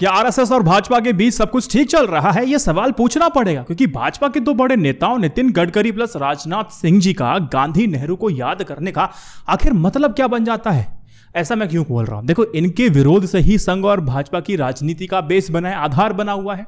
क्या आरएसएस और भाजपा के बीच सब कुछ ठीक चल रहा है ये सवाल पूछना पड़ेगा क्योंकि भाजपा के दो बड़े नेताओं नितिन गडकरी प्लस राजनाथ सिंह जी का गांधी नेहरू को याद करने का आखिर मतलब क्या बन जाता है ऐसा मैं क्यों बोल रहा हूं देखो इनके विरोध से ही संघ और भाजपा की राजनीति का बेस बना है आधार बना हुआ है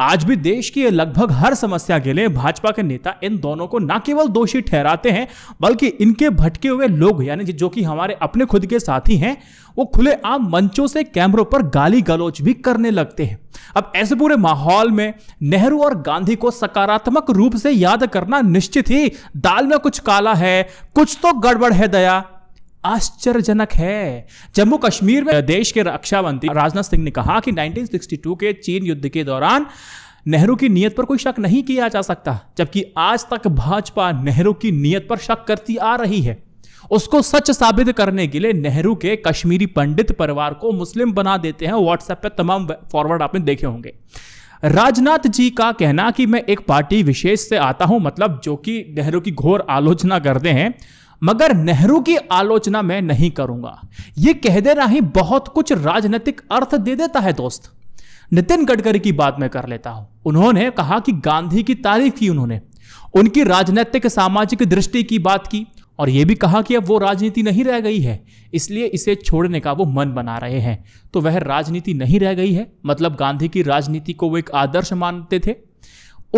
आज भी देश की लगभग हर समस्या के लिए भाजपा के नेता इन दोनों को न केवल दोषी ठहराते हैं बल्कि इनके भटके हुए लोग यानी जो कि हमारे अपने खुद के साथी हैं वो खुले आम मंचों से कैमरों पर गाली गलौच भी करने लगते हैं अब ऐसे पूरे माहौल में नेहरू और गांधी को सकारात्मक रूप से याद करना निश्चित ही दाल में कुछ काला है कुछ तो गड़बड़ है दया आश्चर्यजनक है जम्मू कश्मीर में देश के रक्षा मंत्री राजनाथ सिंह ने कहा कि 1962 के चीन युद्ध के दौरान नेहरू की नीयत पर कोई शक नहीं किया जा सकता जबकि आज तक भाजपा नेहरू की नीयत पर शक करती आ रही है उसको सच साबित करने के लिए नेहरू के कश्मीरी पंडित परिवार को मुस्लिम बना देते हैं व्हाट्सएप पर तमाम फॉरवर्ड आपने देखे होंगे राजनाथ जी का कहना कि मैं एक पार्टी विशेष से आता हूं मतलब जो कि नेहरू की घोर आलोचना करते हैं मगर नेहरू की आलोचना मैं नहीं करूंगा ये कह देना ही बहुत कुछ राजनीतिक अर्थ दे देता है दोस्त नितिन गडकरी की बात मैं कर लेता हूं उन्होंने कहा कि गांधी की तारीफ की उन्होंने उनकी राजनीतिक सामाजिक दृष्टि की बात की और यह भी कहा कि अब वो राजनीति नहीं रह गई है इसलिए इसे छोड़ने का वो मन बना रहे हैं तो वह राजनीति नहीं रह गई है मतलब गांधी की राजनीति को वो एक आदर्श मानते थे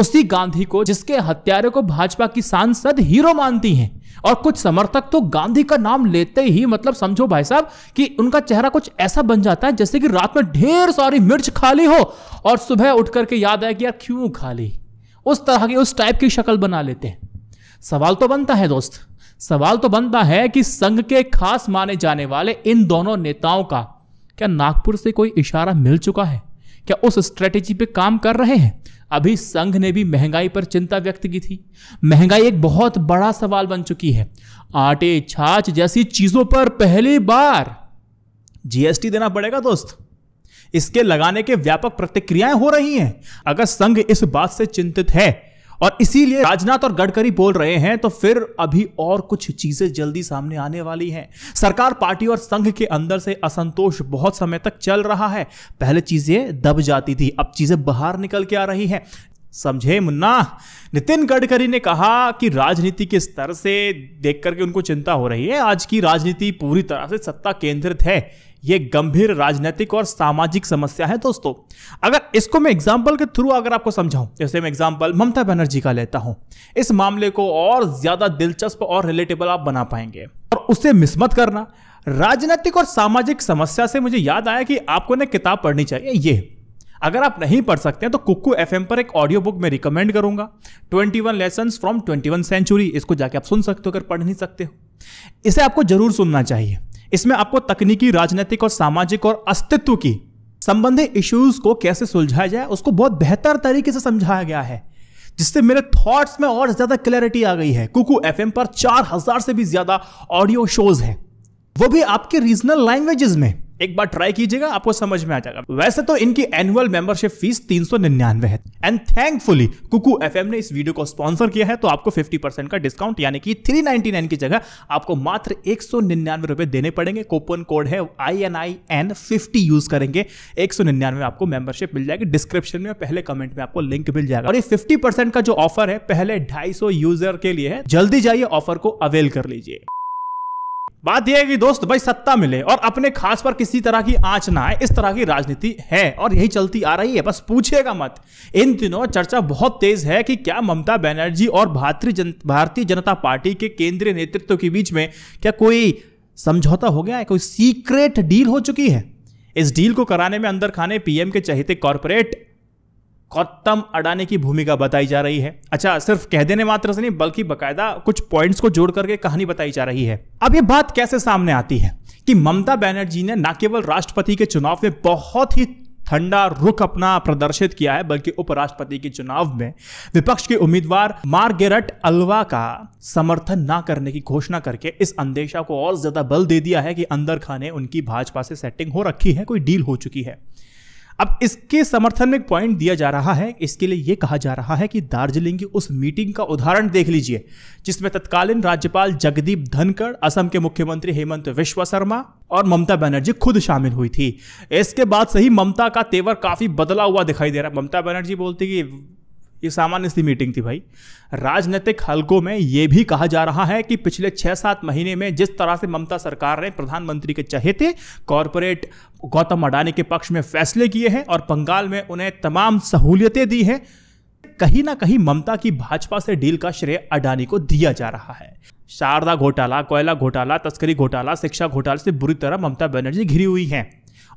उसी गांधी को जिसके हत्यारे को भाजपा की सांसद हीरो मानती हैं और कुछ समर्थक तो गांधी का नाम लेते ही मतलब समझो भाई साहब कि उनका चेहरा कुछ ऐसा बन जाता है जैसे कि रात में ढेर सारी मिर्च खाली हो और सुबह उठ करके याद आए कि यार क्यों खाली उस तरह की उस टाइप की शक्ल बना लेते हैं सवाल तो बनता है दोस्त सवाल तो बनता है कि संघ के खास माने जाने वाले इन दोनों नेताओं का क्या नागपुर से कोई इशारा मिल चुका है क्या उस स्ट्रेटेजी पे काम कर रहे हैं अभी संघ ने भी महंगाई पर चिंता व्यक्त की थी महंगाई एक बहुत बड़ा सवाल बन चुकी है आटे छाछ जैसी चीजों पर पहली बार जीएसटी देना पड़ेगा दोस्त इसके लगाने के व्यापक प्रतिक्रियाएं हो रही हैं अगर संघ इस बात से चिंतित है और इसीलिए राजनाथ और गडकरी बोल रहे हैं तो फिर अभी और कुछ चीजें जल्दी सामने आने वाली हैं सरकार पार्टी और संघ के अंदर से असंतोष बहुत समय तक चल रहा है पहले चीजें दब जाती थी अब चीजें बाहर निकल के आ रही हैं समझे मुन्ना नितिन गडकरी ने कहा कि राजनीति के स्तर से देख करके उनको चिंता हो रही है आज की राजनीति पूरी तरह से सत्ता केंद्रित है ये गंभीर राजनीतिक और सामाजिक समस्या है दोस्तों अगर इसको मैं एग्जाम्पल के थ्रू अगर आपको समझाऊं जैसे मैं एग्जाम्पल ममता बनर्जी का लेता हूं इस मामले को और ज्यादा दिलचस्प और रिलेटेबल आप बना पाएंगे और उसे मिसमत करना राजनीतिक और सामाजिक समस्या से मुझे याद आया कि आपको ना किताब पढ़नी चाहिए ये अगर आप नहीं पढ़ सकते हैं तो कुकू एफ पर एक ऑडियो बुक मैं रिकमेंड करूंगा twenty one lesson from twenty one century इसको जाके आप सुन सकते हो अगर पढ़ नहीं सकते हो इसे आपको जरूर सुनना चाहिए इसमें आपको तकनीकी राजनीतिक और सामाजिक और अस्तित्व की संबंधित इश्यूज को कैसे सुलझाया जाए उसको बहुत बेहतर तरीके से समझाया गया है जिससे मेरे थॉट्स में और ज्यादा क्लैरिटी आ गई है कुकू एफ पर चार हजार से भी ज्यादा ऑडियो शोज हैं वो भी आपके रीजनल लैंग्वेजेस में एक बार ट्राई कीजिएगा आपको समझ में आ जाएगा वैसे तो इनकी एनुअल मेंबरशिप फीस तीन सौ निन्यानवे है एंड थैंकफुली कुकू एफ ने इस वीडियो को स्पॉन्सर किया है तो आपको फिफ्टी परसेंट का डिस्काउंट यानी कि थ्री नाइनटी नाइन की जगह आपको मात्र एक सौ निन्यानवे रुपए देने पड़ेंगे कोपन कोड है I N I N fifty use करेंगे एक सौ निन्यानवे आपको मेंबरशिप मिल जाएगी डिस्क्रिप्शन में पहले कमेंट में आपको लिंक मिल जाएगा और ये फिफ्टी परसेंट का जो ऑफर है पहले ढाई सौ यूजर के लिए है जल्दी जाइए ऑफर को अवेल कर लीजिए बात यह है कि दोस्त भाई सत्ता मिले और अपने खास पर किसी तरह की आंच ना आए इस तरह की राजनीति है और यही चलती आ रही है बस पूछिएगा मत इन दिनों चर्चा बहुत तेज है कि क्या ममता बनर्जी और भारतीय जन भारतीय जनता पार्टी के केंद्रीय नेतृत्व के बीच में क्या कोई समझौता हो गया है कोई सीक्रेट डील हो चुकी है इस डील को कराने में अंदर खाने पीएम के चहेते कॉरपोरेट गौतम अडानी की भूमिका बताई जा रही है अच्छा सिर्फ कह देने मात्र से नहीं बल्कि बकायदा कुछ पॉइंट्स को जोड़ करके कहानी बताई जा रही है अब ये बात कैसे सामने आती है कि ममता बैनर्जी ने न केवल राष्ट्रपति के चुनाव में बहुत ही ठंडा रुख अपना प्रदर्शित किया है बल्कि उपराष्ट्रपति के चुनाव में विपक्ष के उम्मीदवार मार्गेरट अलवा का समर्थन ना करने की घोषणा करके इस अंदेशा को और ज्यादा बल दे दिया है कि अंदर खाने उनकी भाजपा से सेटिंग हो रखी है कोई डील हो चुकी है अब इसके समर्थन में एक पॉइंट दिया जा रहा है इसके लिए यह कहा जा रहा है कि दार्जिलिंग की उस मीटिंग का उदाहरण देख लीजिए जिसमें तत्कालीन राज्यपाल जगदीप धनखड़ असम के मुख्यमंत्री हेमंत विश्व शर्मा और ममता बनर्जी खुद शामिल हुई थी इसके बाद से ही ममता का तेवर काफी बदला हुआ दिखाई दे रहा है ममता बनर्जी बोलती कि ये सामान्य सी मीटिंग थी भाई राजनीतिक हलकों में ये भी कहा जा रहा है कि पिछले छः सात महीने में जिस तरह से ममता सरकार ने प्रधानमंत्री के चहेते कॉरपोरेट गौतम अडानी के पक्ष में फैसले किए हैं और बंगाल में उन्हें तमाम सहूलियतें दी हैं कहीं ना कहीं ममता की भाजपा से डील का श्रेय अडानी को दिया जा रहा है शारदा घोटाला कोयला घोटाला तस्करी घोटाला शिक्षा घोटाले से बुरी तरह ममता बनर्जी घिरी हुई हैं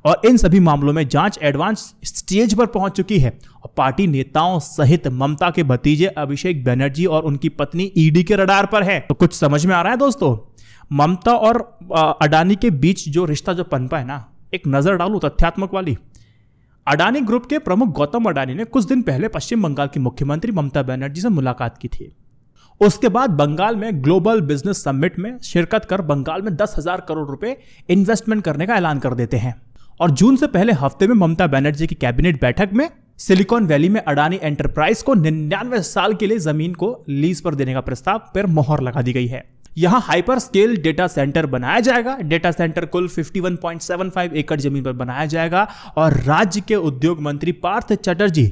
और इन सभी मामलों में जांच एडवांस स्टेज पर पहुंच चुकी है और पार्टी नेताओं सहित ममता के भतीजे अभिषेक बनर्जी और उनकी पत्नी ईडी के रडार पर है तो कुछ समझ में आ रहा है दोस्तों ममता और अडानी के बीच जो रिश्ता जो पनपा है ना एक नजर डालू तथ्यात्मक वाली अडानी ग्रुप के प्रमुख गौतम अडानी ने कुछ दिन पहले पश्चिम बंगाल की मुख्यमंत्री ममता बनर्जी से मुलाकात की थी उसके बाद बंगाल में ग्लोबल बिजनेस समिट में शिरकत कर बंगाल में दस हजार करोड़ रुपए इन्वेस्टमेंट करने का ऐलान कर देते हैं और जून से पहले हफ्ते में ममता बनर्जी की कैबिनेट बैठक में सिलिकॉन वैली में अडानी एंटरप्राइज को निन्यानवे साल के लिए जमीन को लीज पर देने का प्रस्ताव पर मोहर लगा दी गई है यहां हाइपर स्केल डेटा सेंटर बनाया जाएगा डेटा सेंटर कुल 51.75 एकड़ जमीन पर बनाया जाएगा और राज्य के उद्योग मंत्री पार्थ चटर्जी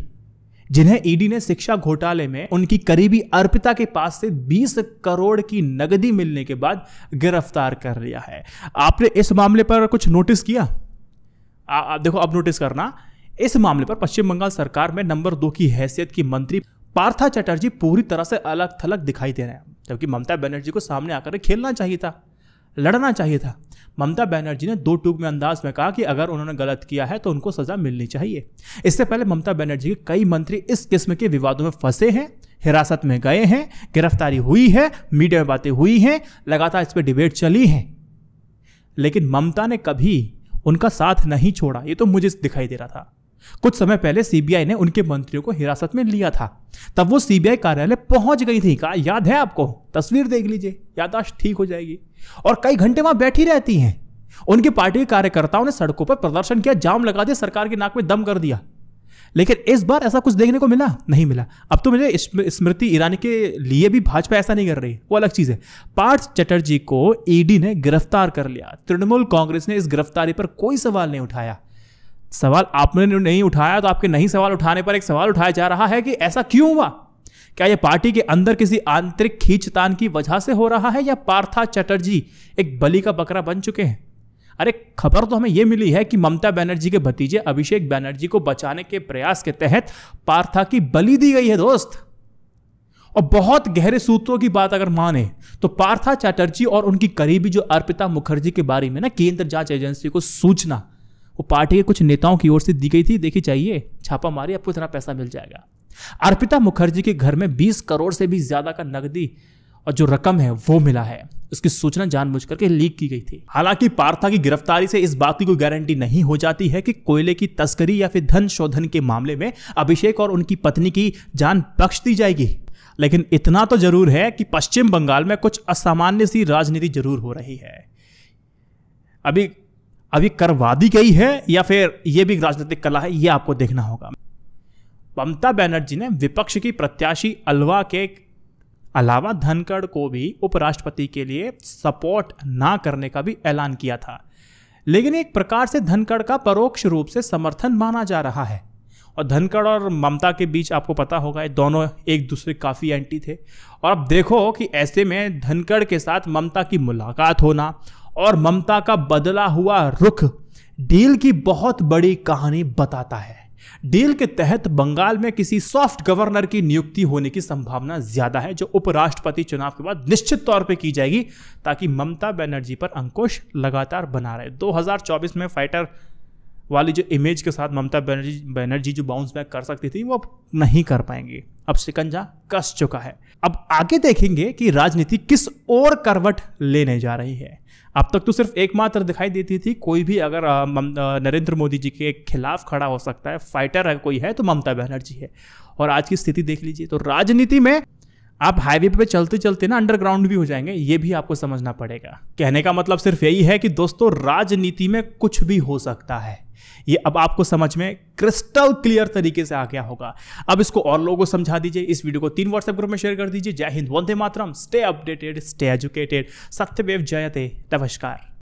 जिन्हें ईडी e ने शिक्षा घोटाले में उनकी करीबी अर्पिता के पास से 20 करोड़ की नगदी मिलने के बाद गिरफ्तार कर लिया है आपने इस मामले पर कुछ नोटिस किया आप देखो अब नोटिस करना इस मामले पर पश्चिम बंगाल सरकार में नंबर दो की हैसियत की मंत्री पार्था चटर्जी पूरी तरह से अलग थलग दिखाई दे रहे हैं जबकि ममता बनर्जी को सामने आकर खेलना चाहिए था लड़ना चाहिए था ममता बनर्जी ने दो टूक में अंदाज में कहा कि अगर उन्होंने गलत किया है तो उनको सजा मिलनी चाहिए इससे पहले ममता बनर्जी के कई मंत्री इस किस्म के विवादों में फंसे हैं हिरासत में गए हैं गिरफ्तारी हुई है मीडिया में बातें हुई हैं लगातार इस पर डिबेट चली है लेकिन ममता ने कभी उनका साथ नहीं छोड़ा ये तो मुझे दिखाई दे रहा था कुछ समय पहले सीबीआई ने उनके मंत्रियों को हिरासत में लिया था तब वो सीबीआई कार्यालय पहुंच गई थी कहा याद है आपको तस्वीर देख लीजिए यादाश्त ठीक हो जाएगी और कई घंटे वहां बैठी रहती हैं उनकी पार्टी के कार्यकर्ताओं ने सड़कों पर प्रदर्शन किया जाम लगा दिया सरकार की नाक में दम कर दिया लेकिन इस बार ऐसा कुछ देखने को मिला नहीं मिला अब तो मुझे स्मृति ईरानी के लिए भी भाजपा ऐसा नहीं कर रही वो अलग चीज़ है पार्थ चटर्जी को ईडी e ने गिरफ्तार कर लिया तृणमूल कांग्रेस ने इस गिरफ्तारी पर कोई सवाल नहीं उठाया सवाल आपने नहीं उठाया तो आपके नहीं सवाल उठाने पर एक सवाल उठाया जा रहा है कि ऐसा क्यों हुआ क्या यह पार्टी के अंदर किसी आंतरिक खींचतान की वजह से हो रहा है या पार्था चटर्जी एक बलि का बकरा बन चुके हैं अरे खबर तो हमें यह मिली है कि ममता बनर्जी के भतीजे अभिषेक बनर्जी को बचाने के प्रयास के तहत पार्था की बलि दी गई है दोस्त और बहुत गहरे सूत्रों की बात अगर माने तो पार्था चैटर्जी और उनकी करीबी जो अर्पिता मुखर्जी के बारे में ना केंद्र जांच एजेंसी को सूचना वो पार्टी के कुछ नेताओं की ओर से दी गई थी देखी चाहिए छापा मारी आपको इतना पैसा मिल जाएगा अर्पिता मुखर्जी के घर में 20 करोड़ से भी ज्यादा का नकदी और जो रकम है वो मिला है उसकी सूचना जानबूझ करके लीक की गई थी हालांकि पार्था की गिरफ्तारी से इस बात की कोई गारंटी नहीं हो जाती है कि कोयले की तस्करी या फिर धन शोधन के मामले में अभिषेक और उनकी पत्नी की जान बख्श दी जाएगी लेकिन इतना तो जरूर है कि पश्चिम बंगाल में कुछ असामान्य सी राजनीति जरूर हो रही है अभी अभी करवा दी गई है या फिर यह भी राजनीतिक कला है यह आपको देखना होगा ममता बनर्जी ने विपक्ष की प्रत्याशी अलवा के अलावा धनखड़ को भी उपराष्ट्रपति के लिए सपोर्ट ना करने का भी ऐलान किया था लेकिन एक प्रकार से धनखड़ का परोक्ष रूप से समर्थन माना जा रहा है और धनखड़ और ममता के बीच आपको पता होगा ये दोनों एक दूसरे काफ़ी एंटी थे और अब देखो कि ऐसे में धनखड़ के साथ ममता की मुलाकात होना और ममता का बदला हुआ रुख डील की बहुत बड़ी कहानी बताता है डील के तहत बंगाल में किसी सॉफ्ट गवर्नर की नियुक्ति होने की संभावना ज्यादा है जो उपराष्ट्रपति चुनाव के बाद निश्चित तौर पर की जाएगी ताकि ममता बनर्जी पर अंकुश लगातार बना रहे 2024 में फाइटर वाली जो इमेज के साथ ममता बनर्जी बनर्जी जो बाउंस बैक कर सकती थी वो अब नहीं कर पाएंगे अब शिकंजा कस चुका है अब आगे देखेंगे कि राजनीति किस और करवट लेने जा रही है अब तक तो सिर्फ एकमात्र दिखाई देती थी कोई भी अगर नरेंद्र मोदी जी के खिलाफ खड़ा हो सकता है फाइटर है कोई है तो ममता बनर्जी है और आज की स्थिति देख लीजिए तो राजनीति में आप हाईवे पे चलते चलते ना अंडरग्राउंड भी हो जाएंगे ये भी आपको समझना पड़ेगा कहने का मतलब सिर्फ यही है कि दोस्तों राजनीति में कुछ भी हो सकता है ये अब आपको समझ में क्रिस्टल क्लियर तरीके से आ गया होगा अब इसको और लोगों को समझा दीजिए इस वीडियो को तीन व्हाट्सएप ग्रुप में शेयर कर दीजिए जय हिंद वंदे मातरम स्टे अपडेटेड स्टे एजुकेटेड सत्यवेव जयते नमस्कार